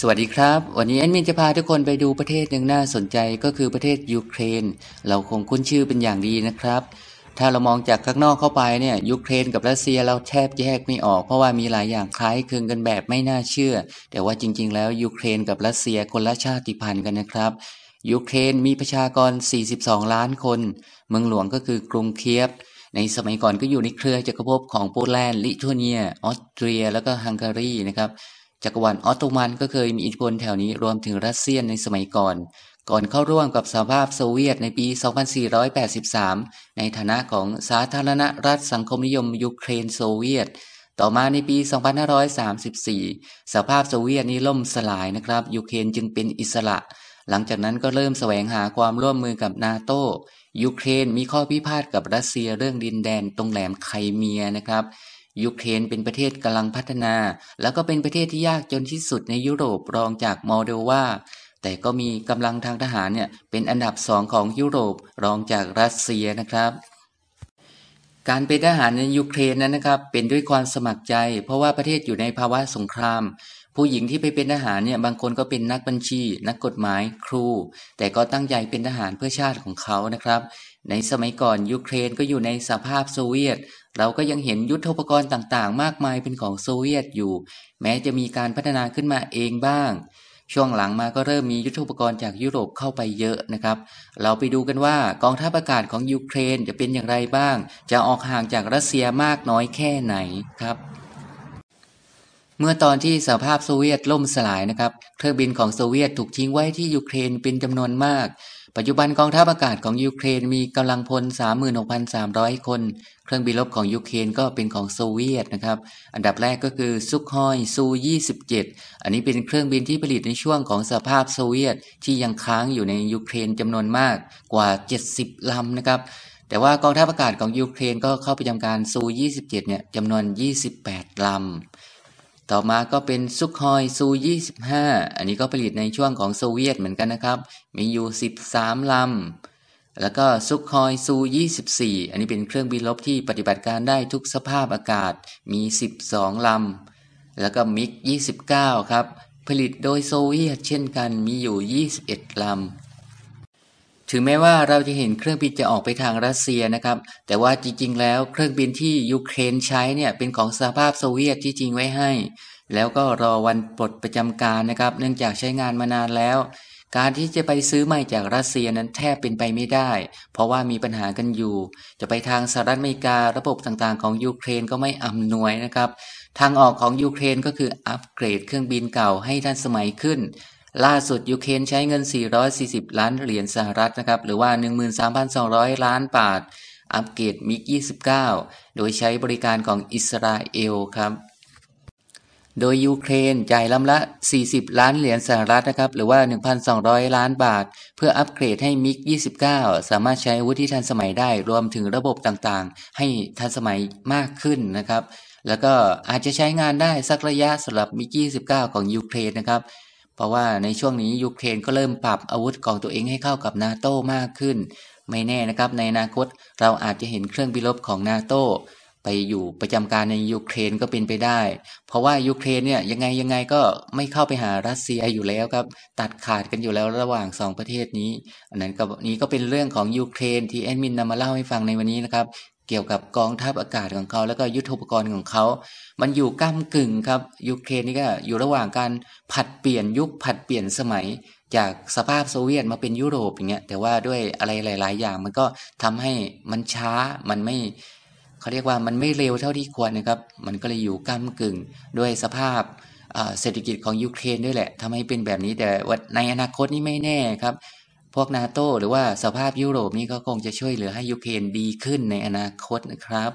สวัสดีครับ วันนี้แอนมินจะพาทุกคนไปดูประเทศหนึ่งน่าสนใจก็คือประเทศยูเครน เราคงคุ้นชื่อเป็นอย่างดีนะครับ ถ้าเรามองจากข้างนอกเข้าไปเนี่ยยูเครนกับรัสเซียเราแทบแยกไม่ออกเพราะว่ามีหลายอย่างคล้ายคลึงกันแบบไม่น่าเชื่อ แต่ว่าจริง ๆ แล้วยูเครนกับรัสเซียคนละชาติพันธุ์กันนะครับยูเครนมีประชากร 42 ล้านคนเมืองหลวงก็คือกรุงเคียบ ในสมัยก่อนก็อยู่ในเครือจักรภพของโปแลนด์ลิทัวเนียออสเตรียแล้วก็ฮังการีนะครับจักรวรรดิออตโตมันก็เคยมีอิทธิพลแถวนี้รวมถึงรัสเซียในสมัยก่อน ก่อนเข้าร่วมกับสหภาพโซเวียตในปี 2483 ในฐานะของสาธารณรัฐสังคมนิยมยูเครนโซเวียต ต่อมาในปี 2534 สหภาพโซเวียตนี้ล่มสลายนะครับยูเครนจึงเป็นอิสระ หลังจากนั้นก็เริ่มแสวงหาความร่วมมือกับนาโต้ยูเครนมีข้อพิพาทกับรัสเซียเรื่องดินแดนตรงแหลมไครเมียนะครับยูเครนเป็นประเทศกำลังพัฒนา แล้วก็เป็นประเทศที่ยากจนที่สุดในยุโรปรองจากมอลโดวาแต่ก็มีกำลังทางทหารเนี่ยเป็นอันดับสองของยุโรปรองจากรัสเซียนะครับ การเป็นทหารในยูเครนนั้นนะครับเป็นด้วยความสมัครใจ เพราะว่าประเทศอยู่ในภาวะสงครามผู้หญิงที่ไปเป็นทหารเนี่ยบางคนก็เป็นนักบัญชีนักกฎหมายครู แต่ก็ตั้งใจเป็นทหารเพื่อชาติของเขานะครับ ในสมัยก่อนยูเครนก็อยู่ในสภาพโซเวียต เราก็ยังเห็นยุทธปกรณ์ต่างๆ มากมายเป็นของโซเวียตอยู่ แม้จะมีการพัฒนาขึ้นมาเองบ้าง ช่วงหลังมาก็เริ่มมียุทธปกรณ์จากยุโรปเข้าไปเยอะนะครับ เราไปดูกันว่ากองทัพอากาศของยูเครนจะเป็นอย่างไรบ้าง จะออกห่างจากรัสเซียมากน้อยแค่ไหนครับเมื่อตอนที่สหภาพโซเวียตล่มสลายนะครับ เครื่องบินของโซเวียตถูกทิ้งไว้ที่ยูเครนเป็นจำนวนมาก ปัจจุบันกองทัพอากาศของยูเครนมีกำลังพล 36,300 คน เครื่องบินรบของยูเครนก็เป็นของโซเวียตนะครับ อันดับแรกก็คือซุกฮอยซู 27 อันนี้เป็นเครื่องบินที่ผลิตในช่วงของสหภาพโซเวียตที่ยังค้าง อยู่ในยูเครนจำนวนมากกว่า70ลำนะครับ แต่ว่ากองทัพอากาศของยูเครนก็เข้าไปทำการซู 27เนี่ยจำนวน 28ลำต่อมาก็เป็นซุกฮอยซู 25 อันนี้ก็ผลิตในช่วงของโซเวียตเหมือนกันนะครับ มีอยู่ 13ลำ แล้วก็ซุกฮอยซู 24 อันนี้เป็นเครื่องบินรบที่ปฏิบัติการได้ทุกสภาพอากาศมี 12ลำ แล้วก็มิก29 ครับ ผลิตโดยโซเวียตเช่นกันมีอยู่ 21 ลำถึงแม้ว่าเราจะเห็นเครื่องบินจะออกไปทางรัสเซียนะครับ แต่ว่าจริงๆแล้วเครื่องบินที่ยูเครนใช้เนี่ยเป็นของสหภาพโซเวียตที่จริงไว้ให้ แล้วก็รอวัน ปลดประจำการนะครับ เนื่องจากใช้งานมานานแล้ว การที่จะไปซื้อใหม่จากรัสเซียนั้นแทบเป็นไปไม่ได้ เพราะว่ามีปัญหากันอยู่ จะไปทางสหรัฐอเมริการะบบต่างๆของยูเครนก็ไม่อำนวยนะครับ ทางออกของยูเครนก็คืออัปเกรด เครื่องบินเก่าให้ทันสมัยขึ้นล่าสุดยูเครนใช้เงิน 440 ล้านเหรียญสหรัฐนะครับ หรือว่า 13,200 ล้านบาท อัปเกรดมิก29 โดยใช้บริการของอิสราเอลครับ โดยยูเครนจ่ายลำละ 40 ล้านเหรียญสหรัฐนะครับ หรือว่า 1,200 ล้านบาท เพื่ออัปเกรดให้มิก29 สามารถใช้วุีิทันสมัยได้ รวมถึงระบบต่างๆ ให้ทันสมัยมากขึ้นนะครับ แล้วก็อาจจะใช้งานได้ สักระยะสำหรับมิก29 ของยูเครนนะครับเพราะว่าในช่วงนี้ยูเครนก็เริ่มปรับอาวุธของตัวเองให้เข้ากับนาโตมากขึ้น ไม่แน่นะครับในอนาคตเราอาจจะเห็นเครื่องบินรบของนาโตไปอยู่ประจำการในยูเครนก็เป็นไปได้ เพราะว่ายูเครนเนี่ยยังไงยังไงก็ไม่เข้าไปหารัสเซียอยู่แล้วครับ ตัดขาดกันอยู่แล้วระหว่าง 2 ประเทศนี้ อันนั้นกับนี้ก็เป็นเรื่องของยูเครนที่แอดมินนำมาเล่าให้ฟังในวันนี้นะครับเกี่ยวกับกองทัพอากาศของเขาแล้วก็ยุทธปกรณ์ของเขา มันอยู่ก้ากึ่งครับยูเครนนี่ก็อยู่ระหว่างการผัดเปลี่ยนยุคผัดเปลี่ยนสมัยจากสภาพโซเวียตมาเป็นยุโรปอย่างเงี้ยแต่ว่าด้วยอะไรหลาย ๆ อย่างมันก็ทำให้มันช้ามันไม่เขาเรียกว่ามันไม่เร็วเท่าที่ควรนะครับ มันก็เลยอยู่ก้ากึ่ง ด้วยสภาพเศรษฐกิจของยูเครนด้วยแหละ ทำให้เป็นแบบนี้แต่ในอนาคตนี่ไม่แน่ครับพวกนาโตหรือว่าสภาพยุโรปนี่ก็คงจะช่วยเหลือให้ยูเครนดีขึ้นในอนาคตนะครับ